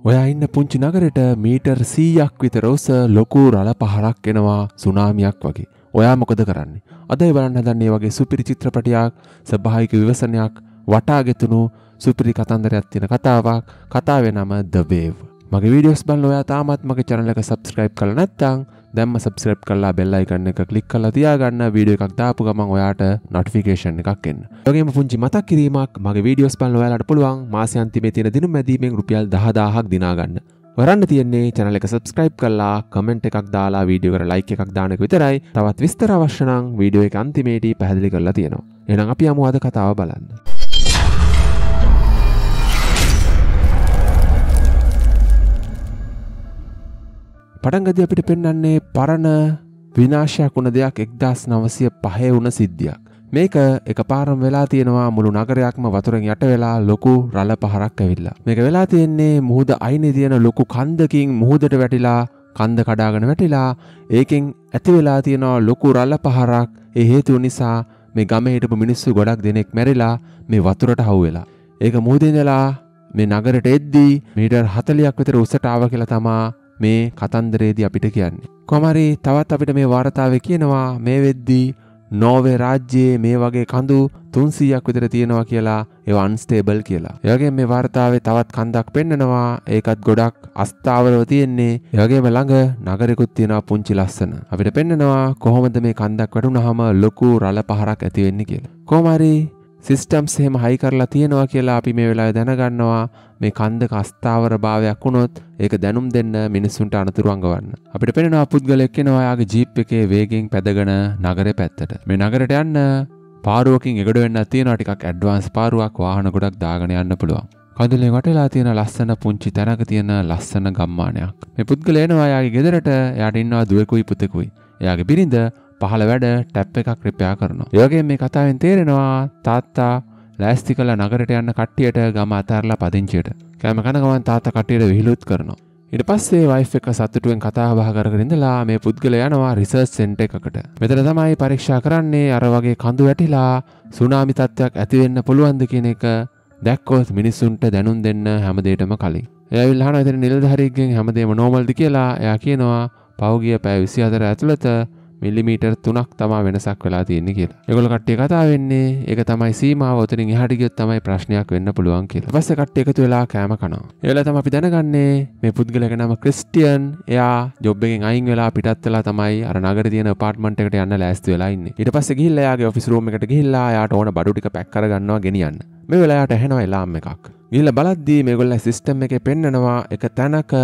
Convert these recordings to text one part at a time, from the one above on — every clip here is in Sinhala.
ඔයා ඉන්න පුංචි නගරට මීටර් සීයක් විතර උස ලොකු රළ පහරක් එනවා සුනාමියක් වගේ. ඔයා මොකද කරන්නේ? අදයි බලන්න හදන්නේ වගේ සුපිරි චිත්‍රපටයක්, සබහායික විවසනයක්, වටාගෙතුණු සුපිරි කතන්දරයක් තියෙන කතාවක්. කතාවේ නම The Wave. මගේ වීඩියෝස් බලන ඔයා තාමත් මගේ channel එක subscribe කරලා නැත්නම් දැම්ම සබස්ක්‍රප් කල්ලා බෙල්ලයි කරන්න එක කලික් කල තියාගන්න වීඩිය එකක් දාපු ගමන් ඔයාට නොටිෆිකේෂන් එකක්ෙන් ඔගේම පුංචි මතක් කිරීමක් මගේ වීඩියෝස් පල් ඔයාලට පුළුවන් මාසයන්තිමේ තියෙන දිනු මැදීමෙන් රුපියල් දහදාහක් දිනාගන්න වරන්න තියන්නේ චැනල එක සබස්ක්‍රයිබ් කල්ලා කමෙන්ට් එකක් දාලා වීඩියෝ කර ලයික් එකක් දානක විතරයි තවත් විස්තර අවශ්‍යනං වීඩියෝ එක අන්තිමේටී පැහැදිලි කරලා තියෙනවා එනම් අපි අමුවද කතාව බලන්න පටන්ගද අපිට පෙන්නන්නේ පරණ විනාශයක් වුණ දෙයක් එක්දස් නවසය පහය වුණ සිද්ධියක්. මේක එක පාරම් වෙලා තියෙනවා මුළු නගරයක්ම වතුරෙන් යට වෙලා ලොකු රල පහරක් ඇවිල්ලා. මේක වෙලා තියෙන්නේ මුහුද අයිනේ තියෙන ලොකු කන්දකින් මුහුදට වැටිලා කන්ද කඩාගෙන වැටිලා ඒකෙන් ඇති වෙලා තියෙනවා ලොකු රල පහරක්. ඒ හේතුව නිසා මේ ගමේ හිටපු මිනිස්සු ගොඩක් දෙනෙක් මැරිලා මේ වතුරට හවු වෙලා. ඒක මුහුදේ ඉඳලා මේ නගරට එද්දී මීටර් 40ක් විතර උස්සට ආව කියලා තමා මේ කතන්දරේදී අපිට කියන්නේ. කොමරි තවත් අපිට මේ වාර්තාවේ කියනවා මේ වෙද්දී නෝවේ රාජ්‍යයේ මේ වගේ කඳු 300ක් විතර තියෙනවා කියලා ඒවා අන්ස්ටේබල් කියලා. ඒ වගේම මේ වර්තාවේ තවත් කන්දක් පෙන්නනවා. ඒකත් ගොඩක් අස්ථාවරව තියෙන්නේ. ඒ වගේම ළඟ නගරෙකුත් තියෙනවා පුංචි ලස්සන. අපිට පෙන්නනවා කොහොමද මේ කන්දක් වැටුනහම ලොකු රළ පහරක් ඇති වෙන්නේ කියලා. කොහොම හරි සිිස්ටම්ස් හෙම හයි කරලා තියෙනවා කියලා අපි මේ වෙලා දැනගන්නවා මේ කන්ද කස්ථාවර භාවයක් වුණොත් ඒක දැනුම් දෙන්න මිනිස්සුන්ට අනතුරුවන්ගවන්න අපිට පෙනෙනවා පුද්ගලෙක්කෙනවා යාගේ ජීප් එකේ වේගෙන් පැදගෙන නගර පැත්තට මේ නගරට යන්න පාරුවකින් එකට වෙන්න තියෙනවා ටිකක් ඇඩ්වාන්ස් පාරුවක් වාහන ගොඩක් දාගෙන යන්න පුළුවන් කඳුලේ වටලා තියෙන ලස්සන පුංචි තැනක තියෙන ලස්සන ගම්මානයක් මේ පුද්ගලයනවා යාගේ ගෙදරට යට ඉන්නවා දුවෙකුයි පුතෙකුයි එයාගේ බිරිඳ පහළ වැඩ ටැප් එකක් ක්‍රිපයා කරනවා. යෝගේ මේ කතාවෙන් තේරෙනවා තාත්තා ලෑස්ති කළ නගරට යන්න කට්ටියට ගම අතාරලා පදිංචියට කෑම කන ගමන් තාත්තා කට්ටියට විහිළුත් කරනවා. ඉට පස්සේ වයිෆ් එක සතුටුවෙන් කතා බහකරගරින්දලා මේ පුද්ගල යනවා රිසර්ස් සෙන්ට එකකට මෙතන තමයි පරීක්ෂා කරන්නේ අර වගේ කඳු වැටිලා සුනාමි තත්ත්වයක් ඇතිවෙන්න පුළුවන්ද කියන එක දැක්කොත් මිනිස්සුන්ට දැනුම් දෙන්න හැමදේටම කලින් එයවිල්හන එතන නිල්ධහරිගෙන් හැමදේම නෝමල්දි කියලා එයා කියනවා පෞගිය පෑ විසි අතර ඇතුළත මිල්ලිමීටර් තුනක් තමා වෙනසක් වෙලා තියෙන්නේ කියලා. ඒගොල්ලෝ කට්ටිය කතා වෙන්නේ ඒක තමයි සීමාව උතරින් එහාට ගියොත් තමයි ප්‍රශ්නයක් වෙන්න පුළුවන් කියලා. ඊපස්සේ කට්ටිය එකතු වෙලා කෑම කනවා. ඒ වෙලාව තමයි අපි දැනගන්නේ මේ පුද්ගලයාගේ නම ක්‍රිස්ටියන්. එයා ජොබ් එකෙන් අයින් වෙලා පිටත් වෙලා තමයි අර නගරේ තියෙන අපාර්ට්මන්ට් එකට යන්න ලෑස්ති වෙලා ඉන්නේ. ඊට පස්සේ ගිහිල්ලා එයාගේ ඔෆිස් රූම් එකට ගිහිල්ලා එයාට ඕන බඩු ටික පැක් කරගන්නවා ගෙනියන්න. මේ වෙලාවට ඇහෙනවා එලාම් එකක්. ගිහිල්ලා බලද්දී මේගොල්ලෝ සිස්ටම් එකේ පෙන්නනවා එක තැනක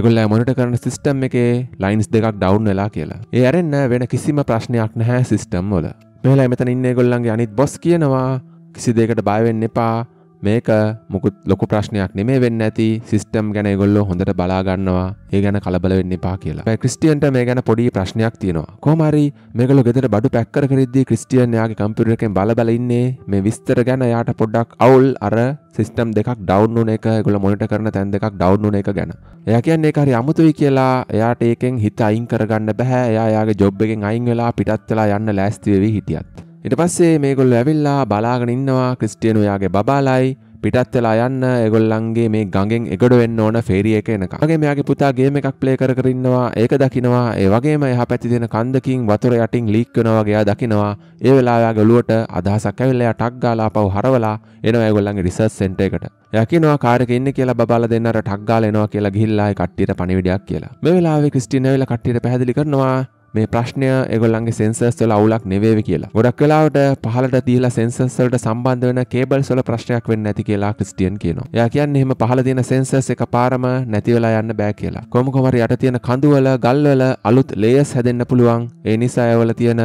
ගොල්ල මොනිට කරන සිිස්ටම් එකේ ලයින්ස් දෙකක් ඩවන්් වෙලා කියලා ඒ අරෙන්න්න වෙන කිසිම ප්‍රශ්නයක් නැහැ සිිස්ටම් වල මෙලා මෙතන ඉන්න ගොල්ලන්ගේ අනිත් බොස් කියනවා කිසි දෙකට බයවෙන්න එපා මේක මුකුත් ලොකු ප්‍රශ්නයක් නෙමේ වෙන්න ඇති සිස්ටම් ගැන ගොල්ලො හොඳට බලාගන්නවා ඒ ගැන කලබල වෙන්න පා කියලා ක්‍රිස්ටියන්ට මේ ගැන පොඩි ප්‍රශ්නයක් තියෙනවා කෝමරි මේගල ගෙතට බඩු පැක්කර කරදදි ක්‍රිස්ටියන්යාගේ කම්පිරකෙන් බලබලඉන්නේ මේ විස්තර ගැන යාට පොඩ්ඩක් අවුල් අර සිස්ටම් දෙක් ඩවන්ු එක ගොල මොනිට කරන තැන් දෙක් ඩවන්ු එක ගැන එය කියන්නේ හරි අමුතුයි කියලා එයාට ඒකෙන් හිත අයින් කරගන්න බැහැ එයායාගේ ජොබ් එකෙන් අයින් වෙලා පිටත් වෙලා යන්න ලෑස්තිවෙවී හිටියත් ඉට පස්සේ මේගොල්ල ඇවිල්ලා බලාගෙන ඉන්නවා ක්‍රිස්ටියනු යාගේ බබාලයි පිටත් වෙලා යන්න ඒගොල්ලන්ගේ මේ ගඟෙන් එකඩ වෙන්න ඕන ෆේරිය එක එනක. වගේ මෙයාගේ පුතා ගේම් එකක් ප්ලේ කර කර ඉන්නවා. ඒක දකිනවා. ඒ වගේම එහා පැත්තේ තියෙන කන්දකින් වතුර යටින් ලීක් වෙනවා වගේ එයා දකිනවා. ඒ වෙලාවේ එයාගේ ඔළුවට අදහසක් ඇවිල්ලා එයා ටක් ගාලා ආපහු හරවලා එනවා ඒගොල්ලන්ගේ රිසර්ච් සෙන්ටර් එකට. එයා කියනවා කාර් එකේ ඉන්නේ කියලා බබාලා දෙන්නාට ටක් ගාලා එනවා කියලා ගිහිල්ලා ඒ කට්ටියට පණිවිඩයක් කියලා. මේ වෙලාවේ ක්‍රිස්ටිනා වෙලා කට්ටියට පැහැදිලි කරනවා මේ ප්‍රශ්නය ඒගොල්ලන්ගේ සෙන්සර්ස් වල අවුලක් නෙවෙයි කියලා. ගොඩක් වෙලාවට පහලට තියලා සෙන්සර්ස් වලට සම්බන්ධ වෙන කේබල්ස් වල ප්‍රශ්නයක් වෙන්නේ නැති කියලා ක්‍රිස්ටියන් කියනවා. එයා කියන්නේ එහෙම පහල තියෙන සෙන්සර්ස් එකපාරම නැති වෙලා යන්න බෑ කියලා. කොහොම කොහම හරි යට තියෙන කඳු වල ගල් වල අලුත් ලේයර්ස් හැදෙන්න පුළුවන්. ඒ නිසා ඒවල තියෙන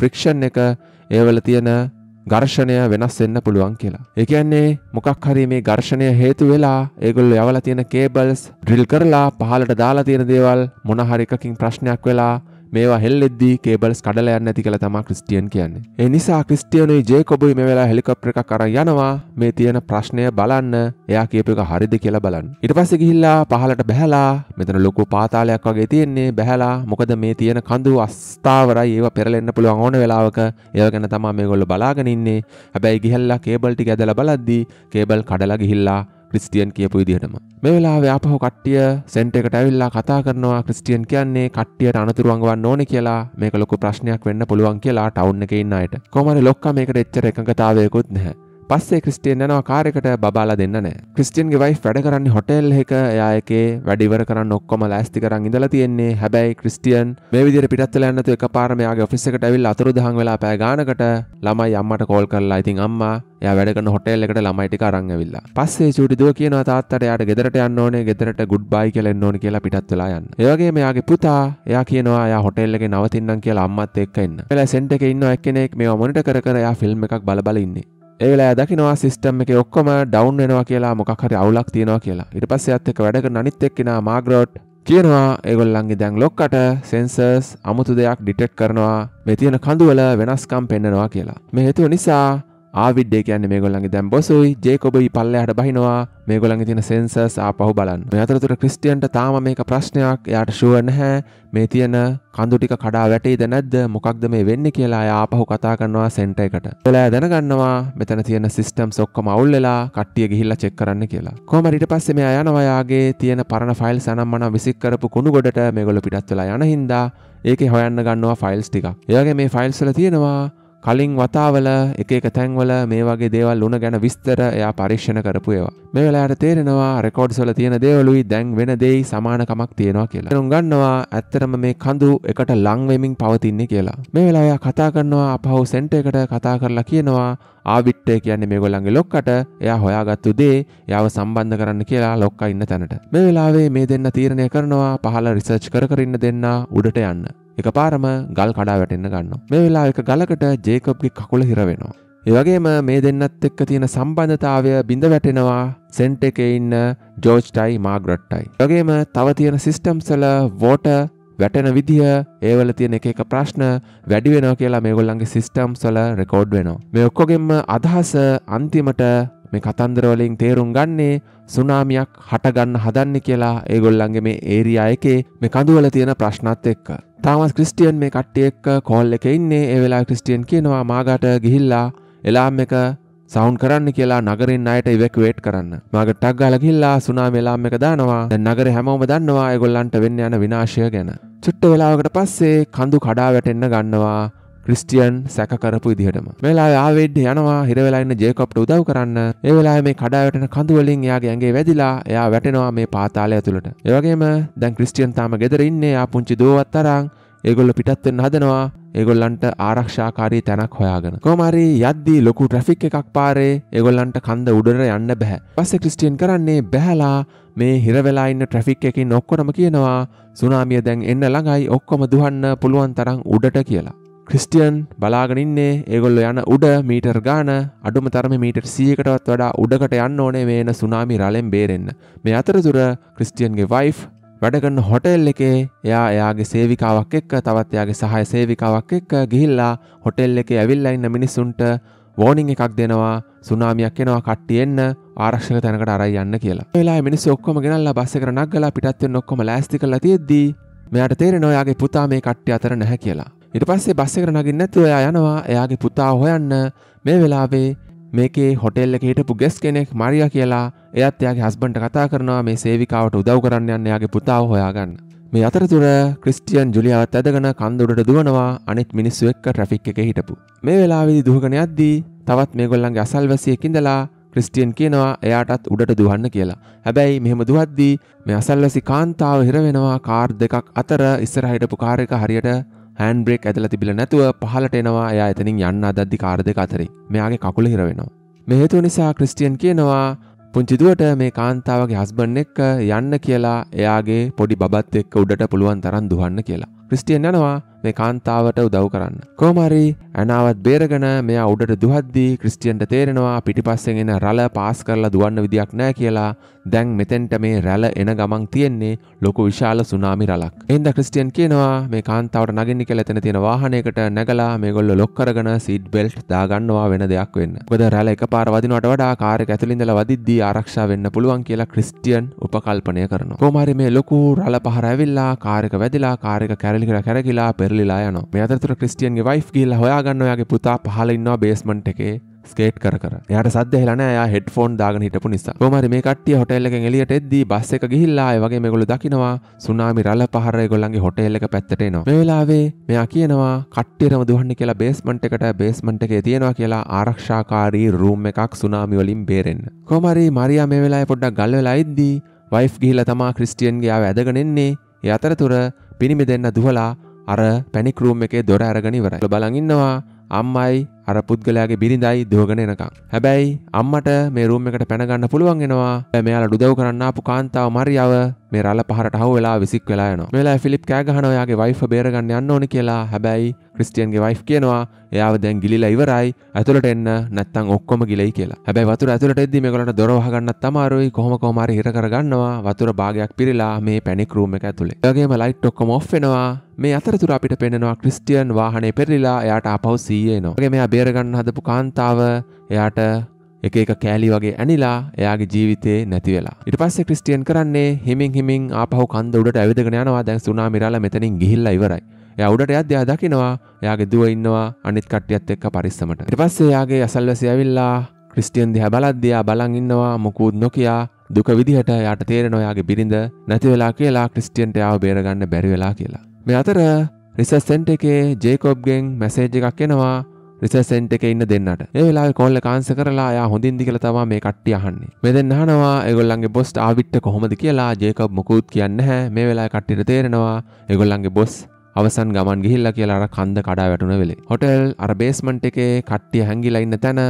ෆ්‍රික්ෂන් එක ඒවල තියෙන ගර්ෂණය වෙනස් වෙන්න පුළුවන් කියලා. ඒ කියන්නේ මොකක් හරි මේ ඝර්ෂණය හේතු වෙලා ඒගොල්ලෝ යවලා තියෙන කේබල්ස් ඩ්‍රිල් කරලා පහලට දාලා තියෙන දේවල් මොන හරි එකකින් ප්‍රශ්නයක් වෙලා මේවා හෙල්ලෙද්දී කේබල්ස් කඩලා යන්න ඇති කියලා තමයි ක්‍රිස්ටියන් කියන්නේ. ඒ නිසා ක්‍රිස්ටියනුයි ජේකොබුයි මේ වෙලාව හෙලිකොප්ටර් එකක් අරන් යනවා මේ තියෙන ප්‍රශ්නය බලන්න එයා කියපු එක හරිද කියලා බලන්න. ඊට පස්සේ ගිහිල්ලා පහලට බැහැලා මෙතන ලොකු පාතාලයක් වගේ තියෙන්නේ බැහැලා මොකද මේ තියෙන කඳු අස්ථාවරයි ඒව පෙරලෙන්න පුළුවන් ඕන වෙලාවක ඒව ගැන තමයි මේගොල්ලෝ බලාගෙන ඉන්නේ. හැබැයි ගිහිල්ලා කේබල් ටික ඇදලා බලද්දී කේබල් කඩලා ගිහිල්ලා ක්‍රිස්ටියන් කියපු විදිහටම මේ වෙලා ව්‍යාපහු කට්ටිය සෙන්ට එකට ඇවිල්ලා කතා කරනවා ක්‍රිස්ටියන් කියන්නේ කට්ටියට අනතුරුවන්ගවන්න ඕන කියලා මේක ලොකු ප්‍රශ්නයක් වෙන්න පුළුවන් කියලා ටවුන් එක ඉන්න අයට කොමරි ලොක්ක මේකට එච්චර එකඟතාවයකුත් නැහැ පස්සේ ක්‍රිස්ටියන් යනවා කාරකට බාලා දෙන්න නෑ ක්‍රිස්ටියන්ගේ වයි වැඩ කරන්න හොටෙල් එක යායකේ වැඩිවර කරන්න ඔක්කොම ලෑස්ති කරන්න ඉඳලා තියෙන්නේ හැබැයි ක්‍රිස්ටියන් මේ විදිර පිටත්වල ඇන්නතු එක පාරමයාගේ ෆිස්සකට ඇවිල් අතුරු දහන් වෙලා පෑ ගානකට ළමයි අම්මට කෝල් කරලා ඉතින් අම්මා ය වැඩකන හොටෙල් එකට ළමයිටි අරංගවිල්ල පස්සේ චුටිදුව කියන තාත්තට යායට ගෙදරට යන්න ඕනේ ගෙදරට ගුඩ්බයි කියලෙන්න ඕන කියලා පිටත්වෙලා යන්න ඒවගේ මෙයාගේ පුතා එයා කියනවා ය හොටෙල්ලගේ නවතින්නම් කියලා අම්මත් එක්ක එන්න පෙලා සෙන්ට එක ඉන්න එක්කෙනෙක් මේ මොනිට කර යා ෆිල්ම් එකක් බලබලඉන්නේ ඒලා දකිනවා සිස්ටම් එක ඔක්කොම ඩවන්් වෙනවා කියලා මොකක් හරි අවුලක් තියෙනවා කියලා ඉට පස්සයත් එක වැඩක නනිත් එක්කෙන මාග්‍රෝට් කියනවා ඒගොල්ලන්ගේ දැන් ලොක්කට සෙන්සර්ස් අමුතු දෙයක් ඩිටෙක්් කරනවා මෙතියන කඳුවල වෙනස්කම් පෙන්න්නනවා කියලා. මෙහෙතුව නිසා ආවිඩ්ඩේ කියන්න මේගොල්ලන්ගේ දැම් බොසුයි ජේකොබයි පල්ලයට බහිනවා මේගොලන් තින සෙන්සස් ආපහු බලන් අතරතුර ක්‍රිස්ටියන්ට තාම මේක ප්‍රශ්නයක් යාට ශුවනහැ මේ තියෙන කඳුටික කඩා වැටේද නැද්ද මොකක්ද මේ වෙන්න කියලා ආපහු කතා කරනවා සෙන්ට එකට වෙලා දැනගන්නවා මෙතන තියෙන සිස්ටම් සොක්කම අවුල්ලලා කට්ටිය ගිහිල්ල චෙක් කරන්න කියලා කොමරිට පස්සේ මෙයා යනවයාගේ තියෙන පරණ ෆයිල් සනම්මන විසික් කරපු කුණු ගොඩට මේගොල පිටත් වෙලා යන හින්දා ඒකේ හොයන්න ගන්නවා ෆයිල්ස් ටික එයාගේ මේ ෆයිල්ස්ල තියෙනවා කලින් වතාවල එක තැන්වල මේ වගේ දේවල් උන ගැන විස්තර එයා පරීක්ෂණ කරපු ඒවා මේ වෙලාට තේරෙනවා රෙකෝඩ්සල තියෙන දේවලුයි දැන් වෙන දෙයි සමානකමක් තියෙනවා කියලා රුන්ගන්නවා ඇත්තරම මේ කඳු එකට ලංවෙමින් පවතින්නේ කියලා මේ වෙලා එයා කතා කරනවා අපහු සෙන්ට එකට කතා කරලා කියනවා ආවිට්ටය කියන්නේ මේගොල්ලන්ගේ ලොක්කට එයා හොයාගත්තු දේ යාව සම්බන්ධ කරන්න කියලා ලොක්ක ඉන්න තැනට මේ වෙලාවේ මේ දෙන්න තීරණය කරනවා පහල රිසර්ච් කරඉන්න දෙන්න උඩට යන්න එක පාරම ගල් කඩා වැටෙන්න්න ගන්න මේ වෙලා එක ගලකට ජේකබ්ගේ කකුල හිරවෙනවා. ඒවගේම මේ දෙන්නත් එක්ක තියෙන සම්බන්ධතාවය බිඳ වැටෙනවා සෙන්ට් එක ඉන්න ජෝජ්ටයි මාග්‍රට්ටයි. වගේම තව තියෙන සිිස්ටම්සල වෝට වැටෙන විදිහ ඒවල තියෙන එක එක ප්‍රශ්න වැඩි වෙන කියලා මේගොල්ලන්ගේ සිිස්ටම්සල රෙකෝඩ් වෙනවා. මේ ඔක්කොගෙම අදහස අන්තිමට මේ කතන්දරවලින් තේරුම් ගන්නේ සුනාමියක් හටගන්න හදන්න කියලා ඒගොල්ලන්ගේ මේ ඒරියා එකේ මේ කඳුවල තියෙන ප්‍රශ්නත් එක්ක. තාමත් ක්‍රිස්ටියන් මේ කට්ටියෙක් කෝල් එක ඉන්නේ ඒවෙලා ක්‍රිස්ටියන් කියනවා මාගට ගිහිල්ලා එලාම් එක සෞන් කරන්න කියලා නගරින් අයට ඉවැක්වේට් කරන්න මග ටක්ගල ගිල්ලා සුනා මෙලාම් එක දානවා නගර හැමෝම දන්නවා ඒගොල්ලන්ට වෙන්න යන විනාශය ගැන චුට්ට වෙලාවකට පස්සේ කඳු කඩා වැටෙන්න ගන්නවා ක්‍රිස්ටියන් සැකරපු දිහටම වෙලා ආවෙඩ් යනවා හිරවෙලාන්න ජේකොප්ට උදව් කරන්න ඒවෙලා මේ කඩාවටන කඳුවලින් යාගේ ඇගේ වැදිලා එයා වැටෙනවා මේ පාතාලය ඇතුළට ඒවගේම දැන් ක්‍රිස්ටියන් තාම ගෙදරඉන්නේ ආපුංචි දුවත්තරං ඒගොල්ල පිටත්වෙන් හදනවා ඒගොල්ලන්ට ආරක්ෂාකාරී තැනක් හොයාගෙන කොමරි යද්දී ලොකු ට්‍රෆික් එකක් පාරේ ඒගොල්ලන්ට කන්ද උඩර යන්න බැහැ පස්සේ ක්‍රිස්ටියන් කරන්නේ බැහලා මේ හිරවෙලාඉන්න ට්‍රෆික් එකින් ඔක්කොටම කියනවා සුනාමිය දැන් එන්න ළඟයි ඔක්කොම දුහන්න පුළුවන් තරම් උඩට කියලා ක්‍රිස්ටියන් බලාගනින්නේ ඒගොල්ල යන උඩ මීටර් ගාන අඩුම තරම මීටර් සියකටවත් වඩා උඩකට යන්න ඕනේ වේන සුනාමි රලෙන් බේරෙන්න්න මේ අතරතුර ක්‍රිස්ටියන්ගේ වයි් වැඩගන්න හොටෙල් එකේ එයා එයාගේ සේවිකාවක් එක්ක තවත් එයාගේ සහය සේවිකාවක් එක්ක ගිහිල්ලා හොටෙල් එකේ ඇවිල්ලා ඉන්න මිනිස්සුන්ට වෝනිින් එකක් දෙනවා සුනාමියක් එනවා කට්ටියෙන්න්න ආරක්ෂක තැනකට අරයි යන්න කියලා වෙලා මිනිස් ඔක්කොම ගෙනල්ලා බස්ස කර නක්ගලා පිටත්වෙන් ඔක්කොම ලෑස්ති කලා තියෙද්දී මෙයට තේරෙනොයාගේ පුතා මේ කට්ටි අතර නැහැ කියලා ඉට පස්සේ බස්ස කර නගින් නැතුව එයා යනවා එයාගේ පුතා හොයන්න මේ වෙලාවේ මේකේ හොටෙල්ල හිටපු ගෙස් කෙනෙක් මරිය කියලා එයත් එයාගේ හස්බන්ට කතා කරනවා මේ සේවිකාවට උදව් කරන්න යන්න එයාගේ පුතාව හොයාගන්න මේ අතරතුර ක්‍රිස්ටියන් ජුලියාවත් ඇදගෙන කන්දුඩට දුවනවා අනිත් මිනිස්සු එක්ක ට්‍රෆික් එක හිටපු මේ වෙලාවේදී දුහගෙන යද්දී තවත් මේගොල්ලන්ගේ අසල්වැසියකින්දලා ක්‍රිස්ටියන් කියනවා එයාටත් උඩට දුවන්න කියලා. හැබැයි මෙහෙම දුවද්දී මේ අසල්වැසි කාන්තාව හිරවෙනවා කාර් දෙකක් අතර ඉස්සරහිටපු කාර් එක හරියට හෑන් බ්‍රේක් ඇදල තිබිල නැතුව පහලට එනවා එයා එතනින් යන්න අදද්දි කාර දෙක අතරේ මෙයාගේ කකුල හිරවෙනවා. මේ හේතුව නිසා ක්‍රිස්ටියන් කියනවා පුංචි දුවට මේ කාන්තාවගේ හස්බන්ඩ් එක්ක යන්න කියලා එයාගේ පොඩි බබත් එක්ක උඩට පුළුවන් තරම් දුවන්න කියලා. ක්‍රිස්ටියන් යනවා මේ කාන්තාවට උදව් කරන්න. කෝමරි ඇනාවත් බේරගෙන මෙයා උඩට දුහද්දී ක්‍රිස්ටියන්ට තේරෙනවා පිටිපස්සෙන් එන රල පාස් කරලා දුවන්න විදියක් නෑ කියලා දැන් මෙතෙන්ට මේ රැල එන ගමන් තියෙන්නේ ලොකු විශාල සුනාමි රලක්. එන්ද ක්‍රිස්ටියන් කියනවා මේ කාන්තාවට නගින්න කියලා එතන තියෙන වාහනයකට නැගලා මේගොල්ලෝ ලොක් කරගෙන සීට් බෙල්ට් දාගන්නවා වෙන දෙයක් වෙන්න. මොකද රැල එකපාර වදිනවට වඩා කාර් එක ඇතුළේ ඉඳලා වදිද්දී ආරක්ෂා වෙන්න පුළුවන් කියලා ක්‍රිස්ටියන් උපකල්පනය කරනවා. කොහොම හරි මේ ලොකු රළ පහර ඇවිල්ලා කාර් එක වැදිලා කාර් එක කැරලි කෑලිකට කැරකිලා පෙරලිලා යන මේ අතරතුර ක්‍රිස්ටියන්ගේ වයි් ගිල්ල හොයාගන්න ඔයාගේ පුතා පහලඉන්නවා බේස්මට් එකේ ස්කේට් කර යට සද හලන හෙට ෆෝන් දාගන හිටපු නිසා ොමර මේ කටිය හොටල්ලක එලියට එද බස්ස එක ගිල්ලා වගේ මෙගොල දකිනවා සුනාමි රල්ල පහර ගොල්ලන්ගේ හොටල්ලක පැත්තටේනවා වෙලාවේ මෙයා කියනවා කට්ටියරම දුහන්න කියලා බේස්මට එකට බේස්මට එක තියෙනවා කියලා ආරක්ෂාකාරී රූම් එකක් සුනාමිවලින් බේරෙන් කොමරි මරයා මේ වෙලා පොඩ්ඩක් ගල්වෙලා ඉද්දී වයිෆ් ගිහිල තමා ක්‍රිස්ටියන්ගේ ඇදගනෙන්නේ යතරතුර පිනිමි දෙන්න දුහලා අර පැනිකරූම් එකේ දොර අරගනිවරයි බලඟන්නවා අම්මයි අර පුද්ගලයාගේ බිරිඳයි දෝගන එනකම්. හැබැයි අම්මට මේ රූම් එකට පැනගන්න පුළුවන් වෙනවා මෙයාලා ඩුදව් කරන්න ආපු කාන්තාව මරියව මේ රළ පහරට හවු වෙලා විසික් වෙලා යනවා. මෙලා ෆිලිප් කෑ ගහනවා එයාගේ වයිෆ් බේරගන්න යන්න ඕනේ කියලා. හැබැයි ක්‍රිස්ටියන්ගේ වයිෆ් කියනවා එයාව දැන් ගිලිලා ඉවරයි. ඇතුළට එන්න නැත්තම් ඔක්කොම ගිලයි කියලා. හැබැයි වතුර ඇතුළට එද්දි මේගොල්ලන්ට දොර වහගන්නත් අමාරුයි. කොහොම කොහම හරි හිර කරගන්නවා. වතුර භාගයක් පිරিলা මේ පැනික් රූම් එක ඇතුලේ. ඒ වගේම ලයිට් ඔක්කොම ඔෆ් වෙනවා. මේ අතරතුර අපිට පෙනෙනවා ක්‍රිස්ටියන් වාහනේ පෙරලිලා එයාට අපහු සීයේනවා. ඒ වගේ මෙයා බේරගන්න හදපු කාන්තාව එයාට එක එක කෑලි වගේ ඇනිලා එයාගේ ජීවිතේ නැති වෙලා. ඊට පස්සේ ක්‍රිස්ටියන් කරන්නේ හිමින් හිමින් ආපහු කන්ද උඩට ඇවිදගෙන යනවා. දැන් සුනාමිරාලා මෙතනින් ගිහිල්ලා ඉවරයි. එයා උඩට යද්දී එයා දකිනවා එයාගේ දුව ඉන්නවා අනිත් කට්ටියත් එක්ක පරිස්සමට. ඊට පස්සේ එයාගේ අසල්වැසියා ඇවිල්ලා ක්‍රිස්ටියන් දිහා බලද්දී එයා බලන් ඉන්නවා මොකුත් නොකියා දුක විදිහට එයාට තේරෙනවා එයාගේ බිරිඳ නැති වෙලා කියලා ක්‍රිස්ටියන්ට එයාව බේරගන්න බැරි වෙලා කියලා. මේ අතර රිසර්ච් සෙන්ටර් එකේ ජේකොබ්ගෙන් මැසේජ් එකක් එනවා රිසර්සෙන්ට් එක ඉන්න දෙන්නට ඒ වෙලාවේ කෝල් එක ආන්සර් කරලා එයා හොඳින්ද කියලා තමයි මේ කට්ටිය අහන්නේ මේ දෙන්න අහනවා ඒගොල්ලන්ගේ බොස් ආවිට්ට කොහොමද කියලා ජේකබ් මොකුත් කියන්නේ නැහැ මේ වෙලාවේ කට්ටියට තේරෙනවා ඒගොල්ලන්ගේ බොස් අවසන් ගමන් ගිහිල්ලා කියලා අර කන්ද කඩා වැටුණ වෙලේ හොටෙල් අර බේස්මන්ට් එකේ කට්ටිය හැංගිලා ඉන්න තැන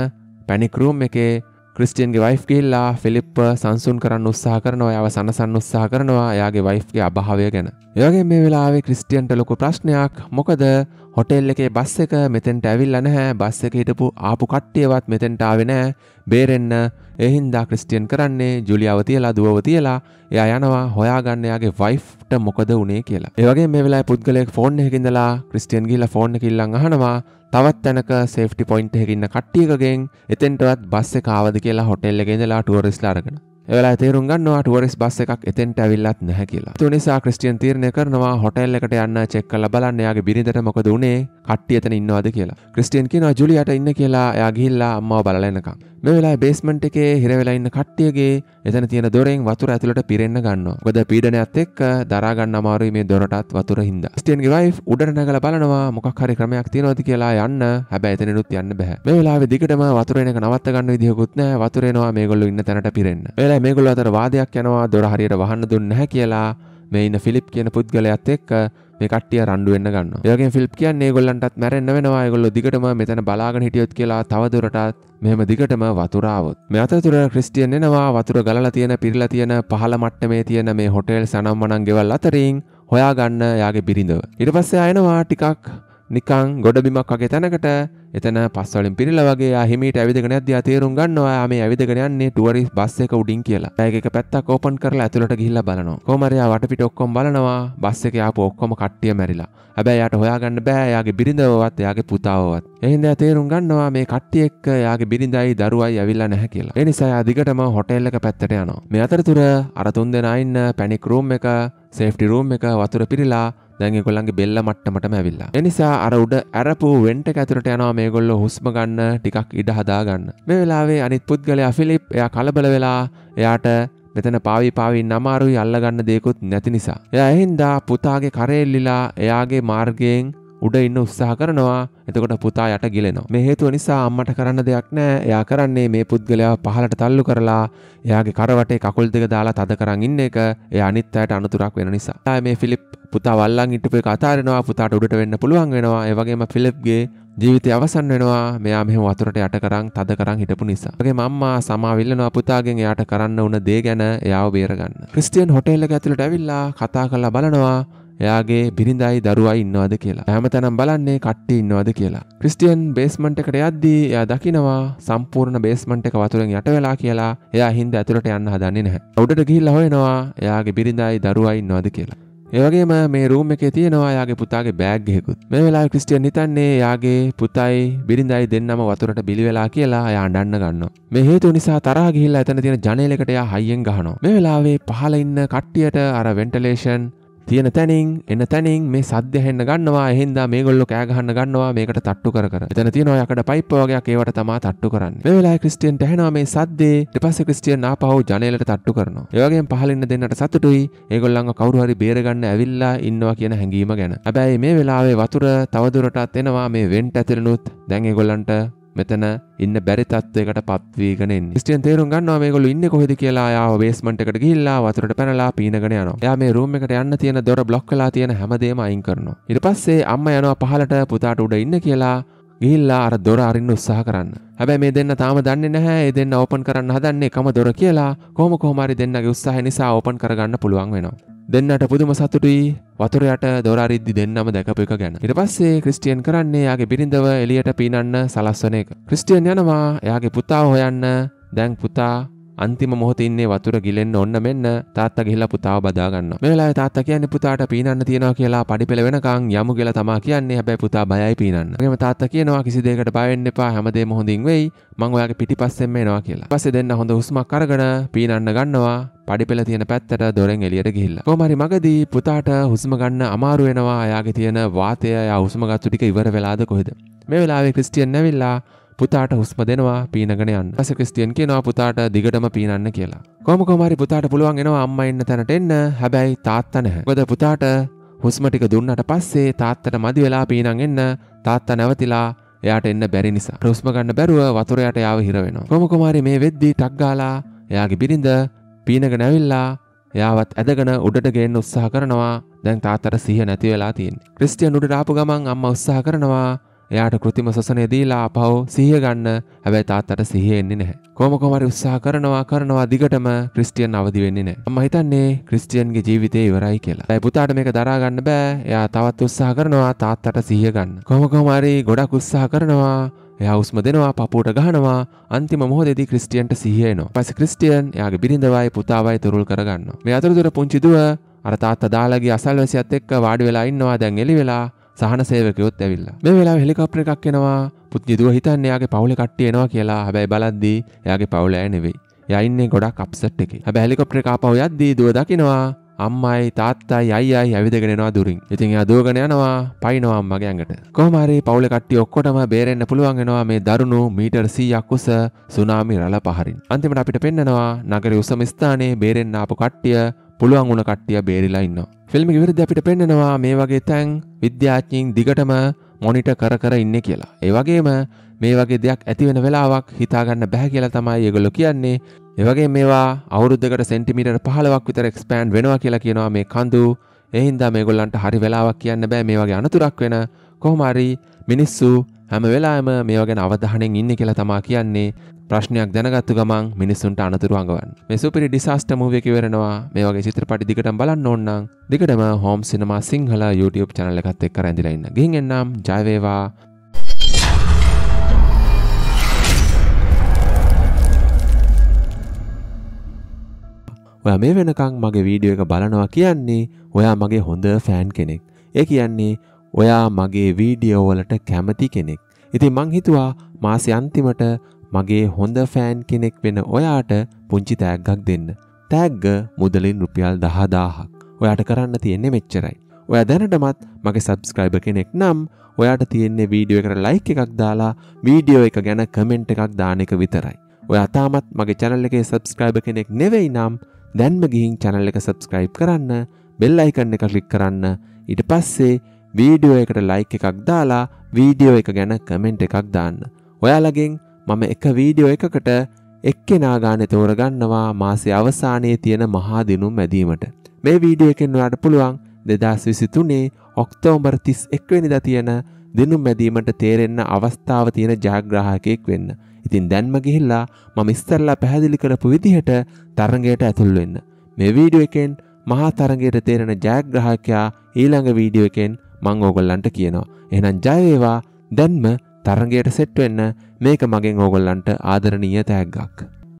පැනික් රූම් එකේ ක්‍රිස්ටියන්ගේ වයිෆ් කියල්ලා ෆිලිප්ප සංසුන් කරන්න උත්සාහ කරනවා යව සනසන්න උත්සාහ කරනවා යාගේ වයිෆ්ගේ අභාවය ගැන. ඒවගේ මේ වෙලාවේ ක්‍රිස්ටියන්ට ලොකු ප්‍රශ්නයක් මොකද හොටෙල් එකේ බස් එක මෙතෙන්ට ඇවිල් නැහැ බස් එක හිටපු ආපු කට්ටියවත් මෙතෙන්ට ආවෙනෑ බේරෙන්න එහින්දා ක්‍රිස්ටියන් කරන්නේ ජුලියාව තියලා දුවව තියලා එයා යනවා හොයාගන්නයාගේ වයිෆ්ට මොකද වනේ කියලා ඒවගේ මෙවෙලා පුද්ගලෙක් ෆෝන් එකකින්දලා ක්‍රිස්ටියන් ගිල ෆෝන් කිල්ලං අහනවා තවත් තැනක සේෆ්ටි පොයින්ට් එකකින්න කට්ටියකගෙන් එතෙන්ටවත් බස්ස කාවද කියලා හොටෙල්ලගෙදලා ටුවරිස්ලාරගෙන එලා තේරුම් ගන්නවා ටුවරිස් බස් එකක් එතෙන්ට ඇවිල්ලත් නැහැ කියලා. ඒ නිසා ක්‍රිස්ටියන් තීරණය කරනවා හොටෙල් එකට යන්න චෙක් කරලා බලන්න එයාගේ බිරිඳට මොකද වුනේ කට්ටිය එතන ඉන්නවද කියලා. ක්‍රිස්ටියන් කියනවා ජුලියට ඉන්න කියලා එයා ගිහිල්ලා අම්මාව බලලා එනකම්. මේ වෙලා බේස්මන්ට් එකේ හිර වෙලා ඉන්න කට්ටියගේ එතන තියෙන දොරෙන් වතුර ඇතුළට පිරෙන්න ගන්නවා. මොකද පීඩනයත් එක්ක දරා ගන්න අමාරුයි මේ දොරටත් වතුර හින්දා. ස්ටියන්ගේ වයිෆ් උඩට නැගලා බලනවා මොකක් හරි ක්‍රමයක් තියෙනවද කියලා යන්න. හැබැයි එතනිනුත් යන්න බෑ. මේ වෙලාවේ දිගටම වතුර එන එක නවත්ත ගන්න විදිහකුත් නැහැ. වතුර එනවා මේගොල්ලෝ ඉන්න තැනට පිරෙන්න. මේ වෙලාවේ මේගොල්ලෝ අතර වාදයක් යනවා දොර හරියට වහන්න දුන්නේ නැහැ කියලා මේ ඉන්න ෆිලිප් කියන පුද්ගලයත් එක්ක මේ කට්ටිය රණ්ඩු වෙන්න ගන්නවා. ඒ වගේම ෆිලිප් කියන්නේ ඒගොල්ලන්ටත් මැරෙන්න වෙනවා. ඒගොල්ලෝ දිගටම මෙතන බලාගෙන හිටියොත් කියලා තවදුරටත් මෙහම දිගටම වතුරාවත් මෙ අතතුර ක්‍රිස්ටියන් එනවා වතුර ගලල තියෙන පිරිල තියෙන පහල මට්ටමේ තියෙන මේ හොටෙල් සනම් වනන් ගෙවල් අතරින් හොයා ගන්න යාගේ බිරිඳව. ඉට පස්සේ අයනවා ටිකක් නිකං ගොඩබිමක් වගේ තැනකට එතන පස්වලින් පිරිල වගේ හිමිට ඇවිදගෙන අධ්‍යා තේරුම් ගන්නවා මේ ඇවිදගෙන යන්නේ ටුවරිස් බස් එක උඩින් කියලා. ඒක පැත්තක් ඕපන් කරලා ඇතුළට ගිහිල්ලා බලනවා. කොහමරයා වටපිට ඔක්කොම බලනවා. බස් එකේ ආපු ඔක්කොම කට්ටිය මැරිලා. හැබැයි යාට හොයාගන්න බෑ එයාගේ බිරිඳවවත් එයාගේ පුතාවවත්. එහෙනම් එයා තේරුම් ගන්නවා මේ කට්ටිය එක්ක එයාගේ බිරිඳයි දරුවයි ඇවිල්ලා නැහැ කියලා. ඒ නිසා එයා දිගටම හොටෙල් එක පැත්තට යනවා. මේ අතරතුර අර තුන්දෙනා ඉන්න පැනික් රූම් එක, සේෆ්ටි රූම් එක වතුර පිරিলা දැන් ඒගොල්ලන්ගේ බෙල්ල මට්ටමටම ඇවිල්ලා. ඒ නිසා අර උඩ ඇරපු වෙන්ට් එක ඇතුළට යනවා මේගොල්ලෝ හුස්ම ගන්න ටිකක් ඉඩ හදා ගන්න. මේ වෙලාවේ අනිත් පුද්ගලයා ෆිලිප් එයා කලබල වෙලා එයාට මෙතන පාවි පාවින් අමාරුයි අල්ලගන්න දෙයකුත් නැති නිසා. එයා එහින්දා පුතාගේ කරෙල්ලිලා එයාගේ මාර්ගයෙන් උඩ ඉන්න උත්සාහ කරනවා එතකොට පුතා යට ගිලෙනවා. මේ හේතුව නිසා අම්මට කරන්න දෙයක් නෑ. එයා කරන්නේ මේ පුද්ගලයා පහලට තල්ලු කරලා එයාගේ කරවටේ කකුල් දෙක දාලා තද කරන් ඉන්න එක. එයා අනිත් අයට අනුතුරක් වෙන නිසා. මේ ෆිලිප් පුතා වල්ලන් ඉටපේ කතාරෙනවා පුතාට උඩට වෙන්න පුළුවන් වෙනවා ඒවගේම ෆිලිප්ගේ ජීවිතය අවසන් වෙනවා මෙයා මෙහෙම වතුරට යට කරන් තද කරන් හිටපු නිසා. මගේ මම්මා සමාවිල්ලනවා පුතාගෙන් එයාට කරන්න වුණ දේ ගැන එයාව බේරගන්න. ක්‍රිස්ටියන් හොටෙල් එක ඇතුළට ඇවිල්ලා කතා කරලා බලනවා එයාගේ බිරිඳයි දරුවයි ඉන්නවද කියලා. හැම තැනම් බලන්නේ කට්ටි ඉන්නවද කියලා. ක්‍රිස්ටියන් බේස්මන්ට් එකට යද්දී එයා දකිනවා සම්පූර්ණ බේස්මන්ට් එක වතුරෙන් යට වෙලා කියලා. එයා හින්දා ඇතුළට යන්න හදන්නේ නැහැ. උඩට ගිහිල්ලා හොයනවා එයාගේ බිරිඳයි දරුවයි ඉන්නවද කියලා. ඒවගේම මේ රූම් එකේ තියෙනවා යාගේ පුතාගේ බෑග් එකකුත්. මේ වෙලාවේ ක්‍රිස්ටියන් හිතන්නේ යාගේ පුතයි බිරිඳයි දෙන්නම වතුරට බිලි වෙලා කියලා එයා අඬන්න ගන්නවා. මේ හේතුව නිසා තරහා ගිහිල්ලා එතන තියෙන ජනේලෙකට එයා හයියෙන් ගහනවා. මේ වෙලාවේ පහළ ඉන්න කට්ටියට අර වෙන්ටලේෂන් තියෙන තැනින් එන තැනින් මේ සද්‍ය හෙන්න ගන්නවා එහින්දා මේගොල්ලෝ කෑ ගහන්න ගන්නවා මේකට තට්ටු කර කර. එතන තියෙනවා යකඩ පයිප් වගේක් ඒවට තමා තට්ටු කරන්නේ. මේ වෙලාවේ ක්‍රිස්ටියන්ට ඇහෙනවා මේ සද්දේ ඊට පස්සේ ක්‍රිස්ටියන් ආපහු ජනේලට තට්ටු කරනවා. ඒ වගේම පහලින්න දෙන්නට සතුටුයි. ඒගොල්ලන්ව කවුරු හරි බේරගන්න ඇවිල්ලා ඉන්නවා කියන හැඟීම ගැන. හැබැයි මේ වෙලාවේ වතුර තවදුරටත් එනවා මේ වෙන්ට් ඇතුළනුත් දැන් ඒගොල්ලන්ට මෙතන ඉන්න බැරි තත්වයකට පත්වීගෙන ස්ටියන් තේරුම් ගන්නවා මේගොල්ලෝ ඉන්නේ කොහෙද කියලා ආව බේස්මන්ට් එකට ගිහිල්ලා වතුරට පැනලා පීනගෙන යනවා. එයා මේ රූම් එකට යන්න තියෙන දොර බ්ලොක් කරලා තියෙන හැමදේම අයින් කරනවා. ඊට පස්සේ අම්මා යනවා පහලට පුතාට උඩ ඉන්න කියලා ගිහිල්ලා අර දොර අරින්න උත්සාහ කරන්න. හැබැයි මේ දෙන්න තාම දන්නේ නැහැ. ඒ දෙන්න ඕපන් කරන්න හදන්නේ කම දොර කියලා. කොහොම කොහොම හරි දෙන්නගේ උත්සාහය නිසා ඕපන් කරගන්න පුළුවන් වෙනවා. දෙන්නට පුදුම සතුටුයි වතුරයට දොරරිද්දි දෙන්නම දැකපු එක ගැන. ඊට පස්සේ ක්‍රිස්ටියන් කරන්නේ යාගේ බිරිඳව එළියට පීනන්න සලස්වන එක. ක්‍රිස්ටියන් යනවා එයාගේ පුතා හොයන්න දැන් පුතා අන්තිම මොහොතේ ඉන්නේ වතුර ගිලෙන්න ඔන්න මෙන්න තාත්තා ගිහිල්ලා පුතාව බදා ගන්නවා. මේ වෙලාවේ තාත්තා කියන්නේ පුතාට පීනන්න තියනවා කියලා පඩිපෙළ වෙනකන් යමු කියලා තමා කියන්නේ. හැබැයි පුතා බයයි පීනන්න. ඒකම තාත්තා කියනවා කිසි දෙයකට බය වෙන්න එපා. හැමදේම හොඳින් වෙයි. මං ඔයාගේ පිටිපස්සෙන්ම එනවා කියලා. ඊපස්සේ දෙන්න හොඳ හුස්මක් අරගෙන පීනන්න ගන්නවා. පඩිපෙළ තියෙන පැත්තට දොරෙන් එළියට ගිහිල්ලා. කොහමරි මගදී පුතාට හුස්ම ගන්න අමාරු වෙනවා. එයාගේ තියෙන වාතය එයා හුස්ම ගත්ත ටික ඉවර වෙලාද කොහෙද? මේ වෙලාවේ ක්‍රිස්ටියන් නැවිලා පුතාට හුස්ම දෙනවා පීනගෙන යන්න. පස්සේ ක්‍රිස්තියන් කියනවා පුතාට දිගටම පීනන්න කියලා. කොහොම කොහම හරි පුතාට පුළුවන් එනවා අම්මා ඉන්න තැනට එන්න. හැබැයි තාත්තා නැහැ. මොකද පුතාට හුස්ම ටික දුන්නට පස්සේ තාත්තට මදි වෙලා පීනන් එන්න තාත්තා නැවතිලා එයාට එන්න බැරි නිසා ප්‍රස්ම ගන්න බැරුව වතුරයට යාව හිරවෙනවා කොමකුමාරි මේ වෙද්දී ටක්ගාලා එයාගේ බිරිඳ පීනග නැවිල්ලා එයාවත් ඇදගෙන උඩට ගෙන්න උත්සාහ කරනවා දැන් තාත්තට සිහ නැති වෙලා තියෙන ක්‍රිස්ටියන් උඩට ආපු ගමන් අම්මා උත්සාහ කරනවා එයාට කෘතිම සසනයදීලා පව් සිහිය ගන්න හැබැයි තාත්තට සිහියෙන්නේ නැහැ. කොහොම කොහමරි උත්සාහ කරනවා කරනවා දිගටම ක්‍රිස්ටියන් අවදි වෙන්නේ නැහැ. මම හිතන්නේ ක්‍රිස්ටියන්ගේ ජීවිතේ ඉවරයි කියලා. ඒ පුතාට මේක දරා ගන්න බෑ. එයා තවත් උත්සාහ කරනවා තාත්තට සිහිය ගන්න. කොහොම කොහමරි ගොඩක් උත්සාහ කරනවා එයා හුස්ම දෙනවා පපුවට ගහනවා අන්තිම මොහොතේදී ක්‍රිස්ටියන්ට සිහිය එනවා. ඊපස්සේ ක්‍රිස්ටියන් එයාගේ බිරිඳවයි පුතාවයි තුරුල් කරගන්නවා. මේ අතරතුර පුංචි දුව අර තාත්තා දාලාගේ අසල්වැසියත් එක්ක වාඩි වෙලා ඉන්නවා දැන් එළි වෙලා සහන සේවකයොත් ඇවිල්ලා මේ වෙලා හෙලිකප්‍ර එකක් එනවා පුද්ගිදුව හිතන්න යාගේ පවුල කට්ටියනවා කියලා හැබැයි බලද්දී යාගේ පවුලෑ නෙවෙයි යයින්නේ ගොඩක් අප්සට් එකේ හැබැයි හෙලිකප්‍ර එක ආපහු යද්දී දුව දකිනවා අම්මයි තාත්තයි අයියයි ඇවිදගෙනවා දුරින් ඉතින් එයා දුවගෙන යනවා පයින්නවා අම්මගේ ඇඟට කොහොම හරි පවුල කට්ටිය ඔක්කොටම බේරෙන්න පුළුවන් වෙනවා මේ දරුණු මීටර් 100ක් උස සුනාමි රළ පහරින් අන්තිමට අපිට පෙන්නනවා නගරයේ උසම ස්ථානයේ බේරෙන්න ආපු කට්ටිය පුළුවන් වුණ කට්ටිය බේරිලා ඉන්නවා. ෆිල්ම් එක විරුද්ධ අපිට පෙන්නනවා මේ වගේ තැන් විද්‍යාඥයින් දිගටම මොනිට කර කර ඉන්නේ කියලා. ඒ වගේම මේ වගේ දෙයක් ඇති වෙන වෙලාවක් හිතා ගන්න බෑ කියලා තමයි ඒගොල්ලෝ කියන්නේ. ඒ වගේ මේවා අවුරුද්දකට සෙන්ටිමීටර් 15ක් විතර එක්ස්පෑන්ඩ් වෙනවා කියලා කියනවා මේ කඳු. ඒ හින්දා මේගොල්ලන්ට හරි වෙලාවක් කියන්න බෑ මේ වගේ අනතුරක් වෙන කොහොම හරි මිනිස්සු හැම වෙලාම මේ ගැන අවධානෙන් ඉන්න කියලා තමා කියන්නේ ප්‍රශ්නයක් දැනගත්තු ගමන් මිනිස්සුන්ට අනතුරු අඟවන් මෙසුපිරි ඩිසාස්ට මූවකිවරෙනවා මේ වගේ චිත්‍රපටි දිගටම් බලන්න ඕන්නම් දිගටම හෝම් සිනමා සිංහල YouTube චැනල එකත් එක් කරඇඳිලඉන්න ගිහින් එන්නම් ජයවේවා ඔය මේ වෙනකං මගේ වීඩියෝ එක බලනවා කියන්නේ ඔයා මගේ හොඳ ෆෑන් කෙනෙක් ඒ කියන්නේ ඔයා මගේ වීඩියෝ වලට කැමති කෙනෙක්. ඉතින් මං හිතුවා මාසේ අන්තිමට මගේ හොඳ ෆෑන් කෙනෙක් වෙන ඔයාට පුංචි තෑග්ගක් දෙන්න. තෑග්ග මුදලින් රුපියල් 10000ක්. ඔයාට කරන්න තියෙන්නේ මෙච්චරයි. ඔයා දැනටමත් මගේ සබස්ක්‍රයිබ කෙනෙක් නම් ඔයාට තියෙන්නේ වීඩියෝ එකට ලයික් එකක් දාලා වීඩියෝ එක ගැන කමෙන්ට් එකක් දාන එක විතරයි. ඔයා තාමත් මගේ channel එකේ subscriber කෙනෙක් නෙවෙයි නම් දැන්ම ගිහින් channel එක subscribe කරන්න, bell icon එක click කරන්න. ඊට පස්සේ වීඩියෝ එකට ලයික් එකක් දාලා වීඩියෝ එක ගැන කමෙන්ට් එකක් දාන්න. ඔයාලගෙන් මම එක වීඩියෝ එකකට එක්කෙනා ගානෙ තෝරගන්නවා මාසේ අවසානයේ තියෙන මහා දිනුම් මැදීමට. මේ වීඩියෝ එකෙන් ඔයාට පුළුවන් 2023 ඔක්තෝබර් 31 වෙනිදා තියෙන දිනුම් මැදීමට තේරෙන්න අවස්ථාව තියෙන ජයග්‍රාහකයෙක් වෙන්න. ඉතින් දැන්ම ගිහිල්ලා මම ඉස්සල්ලා පැහැදිලි කරපු විදිහට තරඟයට ඇතුල් වෙන්න. මේ වීඩියෝ එකෙන් මහා තරඟයට තේරෙන ජයග්‍රාහකයා ඊළඟ වීඩියෝ එකෙන් මං ඕගොල්ලන්ට කියනවා. එහෙනම් ජයවේවා දැන්ම තරගයට සෙට්වෙන්න මේක මගෙන් ඕගොල්ලන්ට ආදරණීය තෑග්ගක්.